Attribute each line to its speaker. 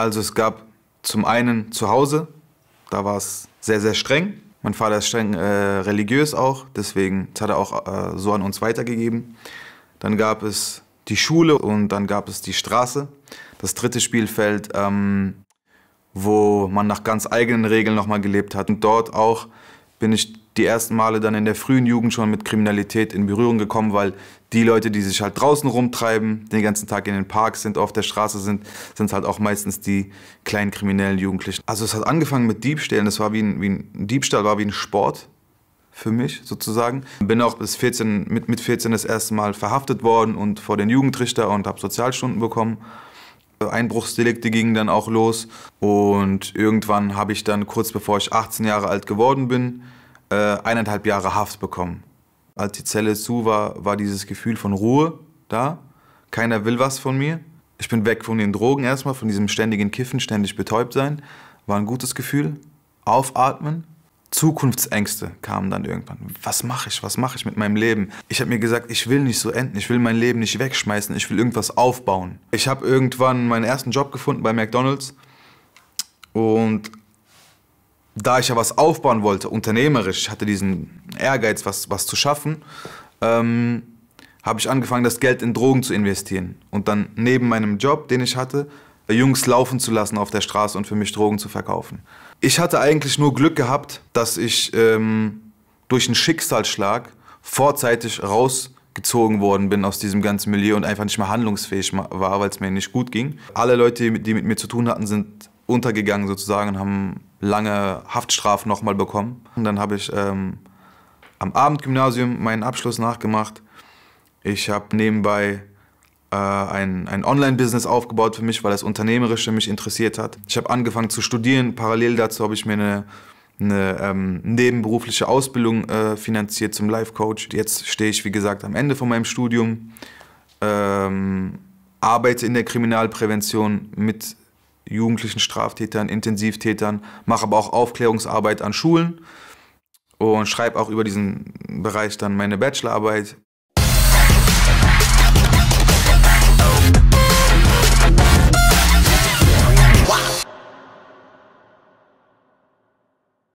Speaker 1: Also es gab zum einen zu Hause, da war es sehr, sehr streng. Mein Vater ist streng äh, religiös auch, deswegen hat er auch äh, so an uns weitergegeben. Dann gab es die Schule und dann gab es die Straße. Das dritte Spielfeld, ähm, wo man nach ganz eigenen Regeln nochmal gelebt hat. Und dort auch bin ich die ersten Male dann in der frühen Jugend schon mit Kriminalität in Berührung gekommen, weil die Leute, die sich halt draußen rumtreiben, den ganzen Tag in den Parks sind, auf der Straße sind, sind halt auch meistens die kleinen kriminellen Jugendlichen. Also es hat angefangen mit Diebstählen, das war wie ein, wie ein Diebstahl, war wie ein Sport für mich sozusagen. Bin auch bis 14, mit, mit 14 das erste Mal verhaftet worden und vor den Jugendrichter und habe Sozialstunden bekommen. Einbruchsdelikte gingen dann auch los und irgendwann habe ich dann kurz bevor ich 18 Jahre alt geworden bin, äh, eineinhalb Jahre Haft bekommen. Als die Zelle zu war, war dieses Gefühl von Ruhe da. Keiner will was von mir. Ich bin weg von den Drogen erstmal, von diesem ständigen Kiffen, ständig betäubt sein. War ein gutes Gefühl. Aufatmen. Zukunftsängste kamen dann irgendwann. Was mache ich? Was mache ich mit meinem Leben? Ich habe mir gesagt, ich will nicht so enden. Ich will mein Leben nicht wegschmeißen. Ich will irgendwas aufbauen. Ich habe irgendwann meinen ersten Job gefunden bei McDonald's und da ich ja was aufbauen wollte, unternehmerisch, ich hatte diesen Ehrgeiz, was, was zu schaffen, ähm, habe ich angefangen, das Geld in Drogen zu investieren. Und dann neben meinem Job, den ich hatte, äh, Jungs laufen zu lassen auf der Straße und für mich Drogen zu verkaufen. Ich hatte eigentlich nur Glück gehabt, dass ich ähm, durch einen Schicksalsschlag vorzeitig rausgezogen worden bin aus diesem ganzen Milieu und einfach nicht mehr handlungsfähig war, weil es mir nicht gut ging. Alle Leute, die mit mir zu tun hatten, sind untergegangen sozusagen und haben lange Haftstrafe nochmal bekommen. Und dann habe ich ähm, am Abendgymnasium meinen Abschluss nachgemacht. Ich habe nebenbei äh, ein, ein Online-Business aufgebaut für mich, weil das Unternehmerische mich interessiert hat. Ich habe angefangen zu studieren. Parallel dazu habe ich mir eine, eine ähm, nebenberufliche Ausbildung äh, finanziert zum Life-Coach. Jetzt stehe ich, wie gesagt, am Ende von meinem Studium. Ähm, arbeite in der Kriminalprävention mit jugendlichen Straftätern, Intensivtätern, mache aber auch Aufklärungsarbeit an Schulen und schreibe auch über diesen Bereich dann meine Bachelorarbeit